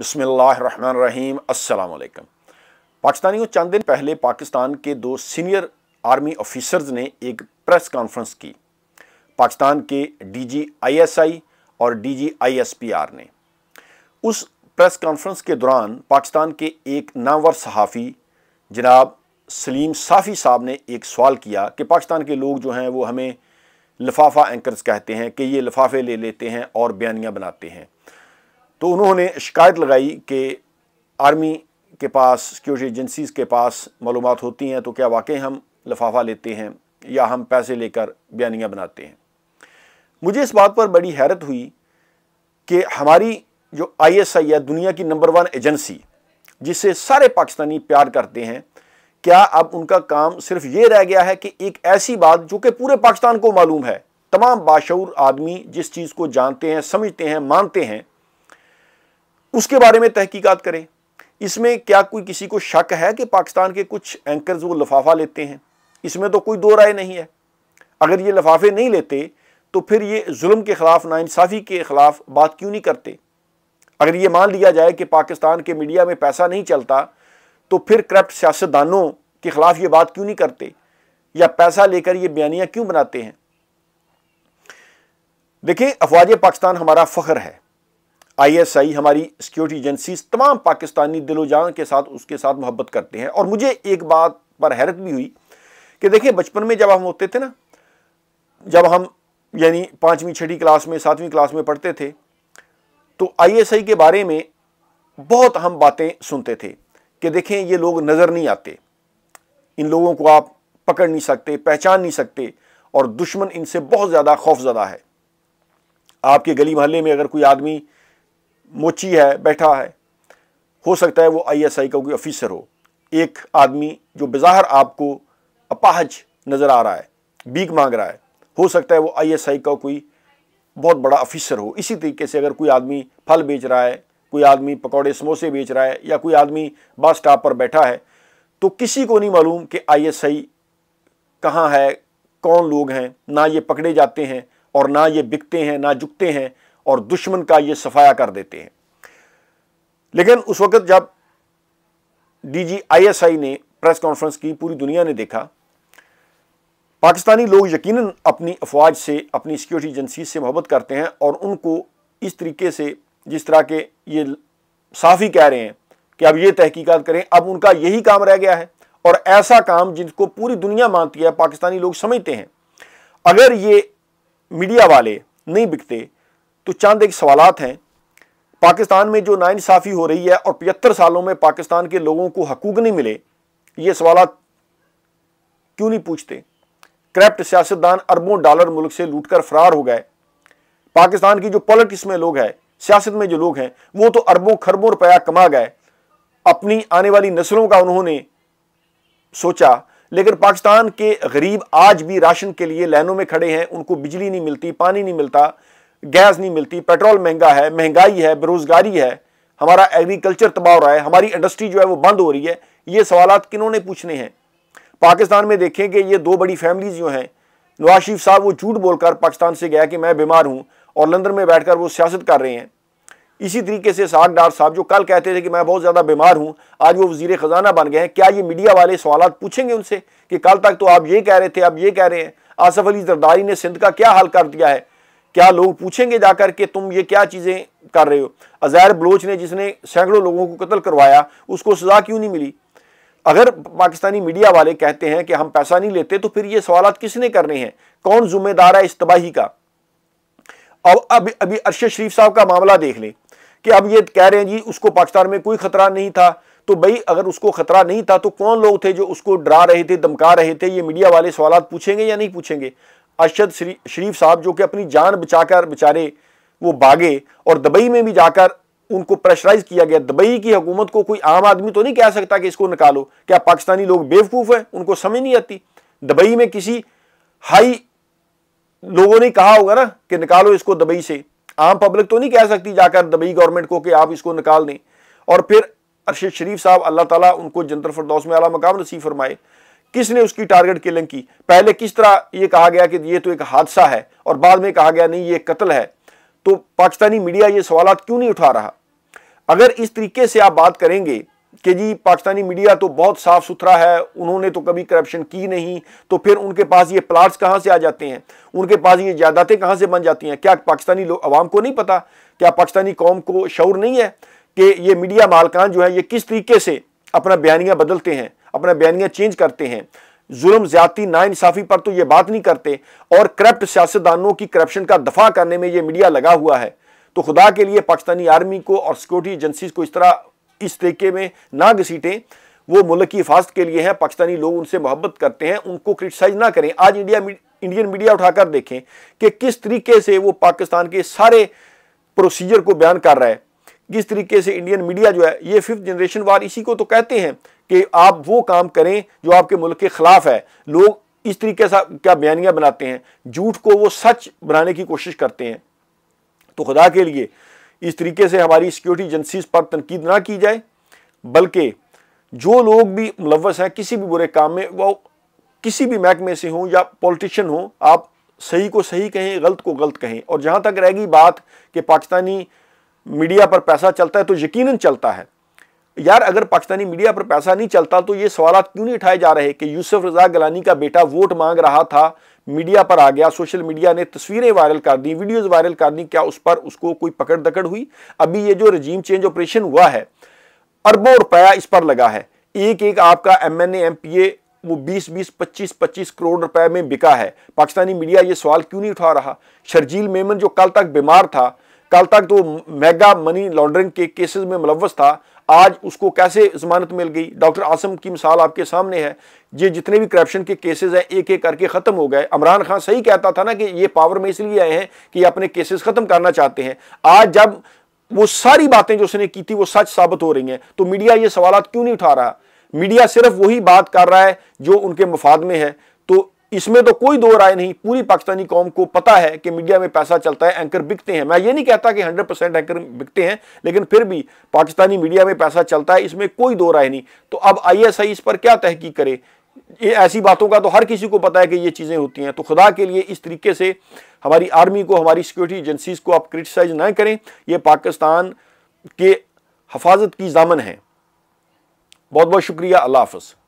बसमीम अल्लाम पाकिस्तानियों चंद दिन पहले पाकिस्तान के दो सीनियर आर्मी ऑफिसर्स ने एक प्रेस कॉन्फ्रेंस की पाकिस्तान के डीजीआईएसआई और डीजीआईएसपीआर ने उस प्रेस कॉन्फ्रेंस के दौरान पाकिस्तान के एक नामवर सहाफ़ी जनाब सलीम साफ़ी साहब ने एक सवाल किया कि पाकिस्तान के लोग जो हैं वो हमें लिफाफा एंकर्स कहते हैं कि ये लिफाफे ले लेते हैं और बयानियाँ बनाते हैं तो उन्होंने शिकायत लगाई कि आर्मी के पास सिक्योरिटी एजेंसीज़ के पास मालूम होती हैं तो क्या वाकई हम लफाफा लेते हैं या हम पैसे लेकर बयानियाँ बनाते हैं मुझे इस बात पर बड़ी हैरत हुई कि हमारी जो आईएसआई है दुनिया की नंबर वन एजेंसी जिससे सारे पाकिस्तानी प्यार करते हैं क्या अब उनका काम सिर्फ ये रह गया है कि एक ऐसी बात जो कि पूरे पाकिस्तान को मालूम है तमाम बाशूर आदमी जिस चीज़ को जानते हैं समझते हैं मानते हैं उसके बारे में तहकीकात करें इसमें क्या कोई किसी को शक है कि पाकिस्तान के कुछ एंकर्स वो लफाफा लेते हैं इसमें तो कोई दो राय नहीं है अगर ये लफाफे नहीं लेते तो फिर ये जुल्म के ख़िलाफ़ नाानसाफ़ी के ख़िलाफ़ बात क्यों नहीं करते अगर ये मान लिया जाए कि पाकिस्तान के मीडिया में पैसा नहीं चलता तो फिर करप्ट सियासतदानों के ख़िलाफ़ ये बात क्यों नहीं करते या पैसा लेकर ये बयानियाँ क्यों बनाते हैं देखिए अफवाज पाकिस्तान हमारा फ़ख्र है आईएसआई हमारी सिक्योरिटी एजेंसीज तमाम पाकिस्तानी दिलोजान के साथ उसके साथ मोहब्बत करते हैं और मुझे एक बात पर हैरत भी हुई कि देखिए बचपन में जब हम होते थे ना जब हम यानी पाँचवीं छठी क्लास में सातवीं क्लास में पढ़ते थे तो आईएसआई के बारे में बहुत हम बातें सुनते थे कि देखें ये लोग नज़र नहीं आते इन लोगों को आप पकड़ नहीं सकते पहचान नहीं सकते और दुश्मन इनसे बहुत ज़्यादा खौफजदा है आपके गली मोहल्ले में अगर कोई आदमी मोची है बैठा है हो सकता है वो आईएसआई का कोई ऑफिसर हो एक आदमी जो बाहर आपको अपाहज नज़र आ रहा है बीक मांग रहा है हो सकता है वो आईएसआई का कोई बहुत बड़ा ऑफिसर हो इसी तरीके से अगर कोई आदमी फल बेच रहा है कोई आदमी पकौड़े समोसे बेच रहा है या कोई आदमी बस स्टॉप पर बैठा है तो किसी को नहीं मालूम कि आईएसआई कहाँ है कौन लोग हैं ना ये पकड़े जाते हैं और ना ये बिकते हैं ना झुकते हैं और दुश्मन का ये सफाया कर देते हैं लेकिन उस वक्त जब डीजीआईएसआई ने प्रेस कॉन्फ्रेंस की पूरी दुनिया ने देखा पाकिस्तानी लोग यकीनन अपनी अफवाज से अपनी सिक्योरिटी एजेंसी से मोहब्बत करते हैं और उनको इस तरीके से जिस तरह के ये साफ ही कह रहे हैं कि अब ये तहकीकात करें अब उनका यही काम रह गया है और ऐसा काम जिनको पूरी दुनिया मानती है पाकिस्तानी लोग समझते हैं अगर ये मीडिया वाले नहीं बिकते तो चंद एक सवाल हैं पाकिस्तान में जो नाइंसाफ़ी हो रही है और पचहत्तर सालों में पाकिस्तान के लोगों को हकूक नहीं मिले ये सवाल क्यों नहीं पूछते करप्ट सियासतदान अरबों डॉलर मुल्क से लूट कर फरार हो गए पाकिस्तान की जो पॉलिटिक्स में लोग हैं सियासत में जो लोग हैं वो तो अरबों खरबों रुपया कमा गए अपनी आने वाली नस्लों का उन्होंने सोचा लेकिन पाकिस्तान के गरीब आज भी राशन के लिए लाइनों में खड़े हैं उनको बिजली नहीं मिलती पानी नहीं मिलता गैस नहीं मिलती पेट्रोल महंगा है महंगाई है बेरोजगारी है हमारा एग्रीकल्चर तबाह हो रहा है हमारी इंडस्ट्री जो है वो बंद हो रही है ये सवाल किन्होंने पूछने हैं पाकिस्तान में देखें कि ये दो बड़ी फैमिलीज जो हैं नवाज शरीफ साहब वो झूठ बोलकर पाकिस्तान से गया कि मैं बीमार हूँ और लंदन में बैठकर वो सियासत कर रहे हैं इसी तरीके से साग डार साहब जो कल कहते थे कि मैं बहुत ज़्यादा बीमार हूँ आज वो वजीर ख़जाना बन गए हैं क्या ये मीडिया वाले सवाल पूछेंगे उनसे कि कल तक तो आप ये कह रहे थे आप ये कह रहे हैं आसफ अली जरदारी ने सिंध का क्या हाल कर दिया है क्या लोग पूछेंगे जाकर के तुम ये क्या चीज़ें कर रहे हो अजैर बलोच ने जिसने सैकड़ों लोगों को कत्ल करवाया उसको सज़ा क्यों नहीं मिली अगर पाकिस्तानी मीडिया वाले कहते हैं कि हम पैसा नहीं लेते तो फिर ये सवाल किसने करने हैं कौन जिम्मेदार है इस तबाही का अब अभी अभी अरशद शरीफ साहब का मामला देख लें कि अब ये कह रहे हैं जी उसको पाकिस्तान में कोई खतरा नहीं था तो भाई अगर उसको खतरा नहीं था तो कौन लोग थे जो उसको डरा रहे थे धमका रहे थे ये मीडिया वाले सवाल पूछेंगे या नहीं पूछेंगे अरशद शरीफ साहब जो कि अपनी जान बचाकर बेचारे वो भागे और दुबई में भी जाकर उनको प्रेशराइज किया गया दुबई की हुकूमत को कोई आम आदमी तो नहीं कह सकता कि इसको निकालो क्या पाकिस्तानी लोग बेवकूफ़ हैं उनको समझ नहीं आती दुबई में किसी हाई लोगों ने कहा होगा ना कि निकालो इसको दुबई से आम पब्लिक तो नहीं कह सकती जाकर दुबई गवर्नमेंट को कि आप इसको निकाल दें और फिर अरशद शरीफ साहब अल्लाह ताला उनको जंतर फरदौस में आला मकाम नसीब फरमाए किसने उसकी टारगेट किलिंग की पहले किस तरह ये कहा गया कि ये तो एक हादसा है और बाद में कहा गया नहीं ये कत्ल है तो पाकिस्तानी मीडिया ये सवाल क्यों नहीं उठा रहा अगर इस तरीके से आप बात करेंगे कि जी पाकिस्तानी मीडिया तो बहुत साफ सुथरा है उन्होंने तो कभी करप्शन की नहीं तो फिर उनके पास ये प्लाट्स कहाँ से आ जाते हैं उनके पास ये जायदादें कहाँ से बन जाती हैं क्या पाकिस्तानी लोग आवाम को नहीं पता क्या पाकिस्तानी कौम को शौर नहीं है कि ये मीडिया मालकान जो है ये किस तरीके से अपना बयानियाँ बदलते हैं अपना बयानियाँ चेंज करते हैं जुल्म ज्यादा नाइंसाफ़ी पर तो ये बात नहीं करते और करप्ट सियासतदानों की करप्शन का दफा करने में ये मीडिया लगा हुआ है तो खुदा के लिए पाकिस्तानी आर्मी को और सिक्योरिटी एजेंसी को इस तरह इस तरीके में ना घसीटें वो मुल्क की हिफाजत के लिए हैं पाकिस्तानी लोग उनसे मोहब्बत करते हैं उनको क्रिटिसाइज ना करें आज इंडिया इंडियन मीडिया उठाकर देखें कि किस तरीके से वो पाकिस्तान के सारे प्रोसीजर को बयान कर रहा है किस तरीके से इंडियन मीडिया जो है ये फिफ्थ जनरेशन वार इसी को तो कहते हैं कि आप वो काम करें जो आपके मुल्क के खिलाफ है लोग इस तरीके से क्या बयानियाँ बनाते हैं झूठ को वो सच बनाने की कोशिश करते हैं तो खुदा के लिए इस तरीके से हमारी सिक्योरिटी एजेंसीज पर तनकीद ना की जाए बल्कि जो लोग भी मुलवस हैं किसी भी बुरे काम में वो किसी भी महकमे से हों या पॉलिटिशन हों आप सही को सही कहें गलत को गलत कहें और जहाँ तक रहेगी बात कि पाकिस्तानी मीडिया पर पैसा चलता है तो यकीनन चलता है यार अगर पाकिस्तानी मीडिया पर पैसा नहीं चलता तो ये सवाल क्यों नहीं उठाए जा रहे कि यूसुफ रजा गलानी का बेटा वोट मांग रहा था मीडिया पर आ गया सोशल मीडिया ने तस्वीरें वायरल कर दी वीडियोस वायरल कर दी क्या उस पर उसको कोई पकड़ दकड़ हुई अभी ये जो रजीम चेंज ऑपरेशन हुआ है अरबों रुपया इस पर लगा है एक एक आपका M N M P A वो 20 20 25 25 करोड़ रुपए में बिका है पाकिस्तानी मीडिया ये सवाल क्यों नहीं उठा रहा शर्जील मेमन जो कल तक बीमार था कल तक तो मेगा मनी लॉन्ड्रिंग के केसेस में मुलवस था आज उसको कैसे जमानत मिल गई डॉक्टर आसम की मिसाल आपके सामने है ये जितने भी करप्शन के केसेस हैं एक एक करके ख़त्म हो गए इमरान खान सही कहता था ना कि ये पावर में इसलिए आए हैं कि अपने केसेस ख़त्म करना चाहते हैं आज जब वो सारी बातें जो उसने की थी वो सच साबित हो रही हैं तो मीडिया ये सवाल क्यों नहीं उठा रहा मीडिया सिर्फ वही बात कर रहा है जो उनके मफाद में है तो इसमें तो कोई दो राय नहीं पूरी पाकिस्तानी कौम को पता है कि मीडिया में पैसा चलता है एंकर बिकते हैं मैं ये नहीं कहता कि 100 परसेंट एंकर बिकते हैं लेकिन फिर भी पाकिस्तानी मीडिया में पैसा चलता है इसमें कोई दो राय नहीं तो अब आईएसआई इस पर क्या तहकीक करे ये ऐसी बातों का तो हर किसी को पता है कि ये चीज़ें होती हैं तो खुदा के लिए इस तरीके से हमारी आर्मी को हमारी सिक्योरिटी एजेंसीज को आप क्रिटिसाइज ना करें ये पाकिस्तान के हफाजत की जामन है बहुत बहुत शुक्रिया अल्लाह हाफ